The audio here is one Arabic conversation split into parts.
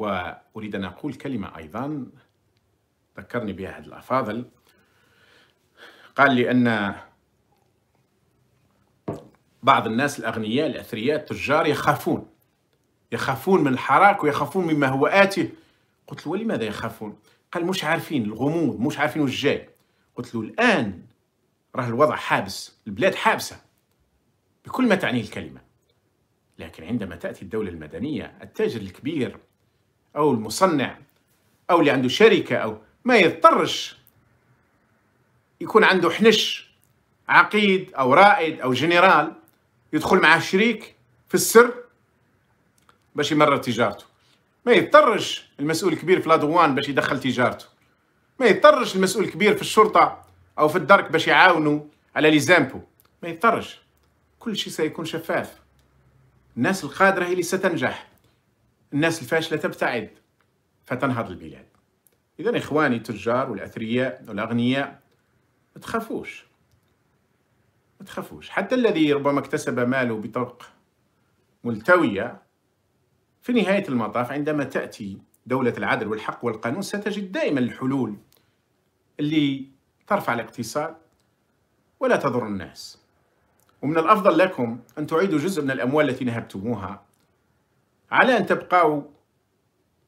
وأريد أن أقول كلمة أيضا ذكرني بها أحد الأفاضل قال لي أن بعض الناس الأغنياء الأثرياء التجار يخافون يخافون من الحراك ويخافون مما هو آتي قلت له ولماذا يخافون؟ قال مش عارفين الغموض مش عارفين وش جاي قلت له الآن راه الوضع حابس البلاد حابسة بكل ما تعنيه الكلمة لكن عندما تأتي الدولة المدنية التاجر الكبير أو المصنع أو اللي عنده شركة أو ما يضطرش يكون عنده حنش عقيد أو رائد أو جنرال يدخل معه شريك في السر باش يمرر تجارته ما يضطرش المسؤول الكبير في لادوان باش يدخل تجارته ما يضطرش المسؤول الكبير في الشرطة أو في الدرك باش يعاونوا على ليزامبو ما يضطرش كل شيء سيكون شفاف الناس القادرة هي اللي ستنجح الناس الفاشلة تبتعد فتنهض البلاد إذا إخواني التجار والأثرياء والأغنياء ما تخافوش ما تخافوش حتى الذي ربما اكتسب ماله بطرق ملتوية في نهاية المطاف عندما تأتي دولة العدل والحق والقانون ستجد دائما الحلول اللي ترفع الاقتصاد ولا تضر الناس ومن الأفضل لكم أن تعيدوا جزء من الأموال التي نهبتموها على أن تبقاو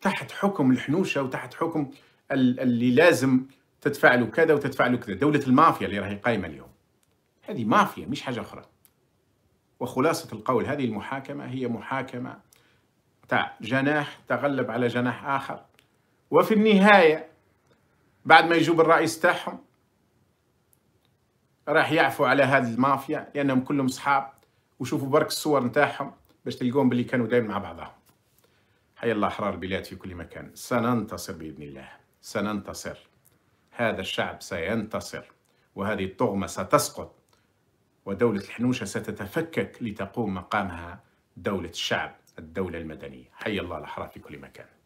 تحت حكم الحنوشة وتحت حكم اللي لازم تدفع له كذا وتدفع له كذا دولة المافيا اللي راهي قايمة اليوم هذه مافيا مش حاجة أخرى وخلاصة القول هذه المحاكمة هي محاكمة تاع جناح تغلب على جناح آخر وفي النهاية بعد ما يجوب الرئيس تاعهم راح يعفو على هذه المافيا لأنهم كلهم صحاب وشوفوا برك الصور نتاعهم باش تلقون باللي كانوا دايم مع بعضهم حي الله أحرار البلاد في كل مكان سننتصر بإذن الله سننتصر هذا الشعب سينتصر وهذه الطغمة ستسقط ودولة الحنوشة ستتفكك لتقوم مقامها دولة الشعب الدولة المدنية حي الله الأحرار في كل مكان